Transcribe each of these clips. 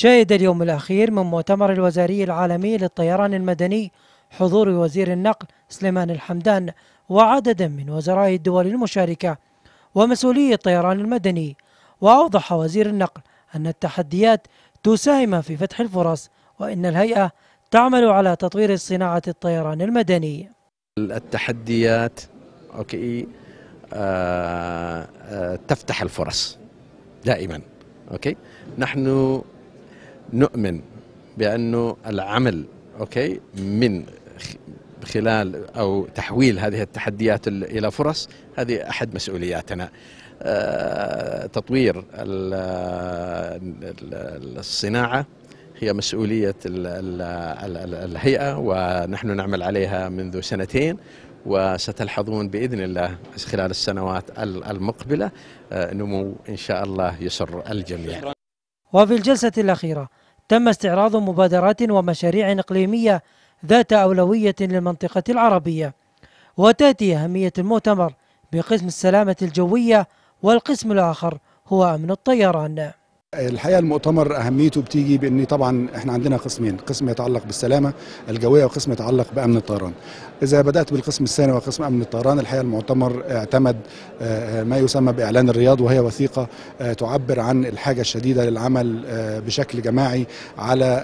شهد اليوم الأخير من مؤتمر الوزاري العالمي للطيران المدني حضور وزير النقل سليمان الحمدان وعدد من وزراء الدول المشاركة ومسؤولي الطيران المدني وأوضح وزير النقل أن التحديات تساهم في فتح الفرص وإن الهيئة تعمل على تطوير صناعة الطيران المدني التحديات أوكي آه آه تفتح الفرص دائما أوكي نحن نؤمن بأنه العمل أوكي من خلال أو تحويل هذه التحديات إلى فرص هذه أحد مسؤولياتنا آه، تطوير الصناعة هي مسؤولية الهيئة ونحن نعمل عليها منذ سنتين وستلحظون باذن الله خلال السنوات المقبله آه، نمو ان شاء الله يسر الجميع. وفي الجلسه الاخيره تم استعراض مبادرات ومشاريع إقليمية ذات أولوية للمنطقة العربية وتأتي أهمية المؤتمر بقسم السلامة الجوية والقسم الآخر هو أمن الطيران الحقيقه المؤتمر اهميته بتيجي بان طبعا احنا عندنا قسمين، قسم يتعلق بالسلامه الجويه وقسم يتعلق بامن الطيران. اذا بدات بالقسم الثاني وقسم امن الطيران الحقيقه المؤتمر اعتمد آه، آه، ما يسمى باعلان الرياض وهي وثيقه آه، تعبر عن الحاجه الشديده للعمل بشكل جماعي على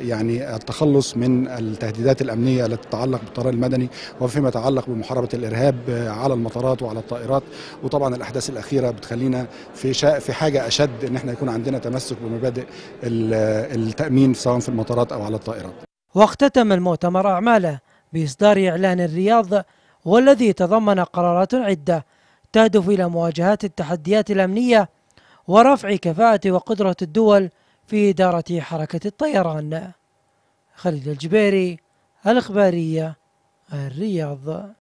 يعني التخلص من التهديدات الامنيه التي تتعلق بالطيران المدني وفيما يتعلق بمحاربه الارهاب على المطارات وعلى الطائرات وطبعا الاحداث الاخيره بتخلينا في في حاجه اشد ان احنا يكون عندنا تمسك بمبادئ التامين سواء في المطارات او على الطائرات. واختتم المؤتمر اعماله باصدار اعلان الرياض والذي تضمن قرارات عده تهدف الى مواجهه التحديات الامنيه ورفع كفاءه وقدره الدول في إدارة حركة الطيران خالد الجبيري الإخبارية الرياض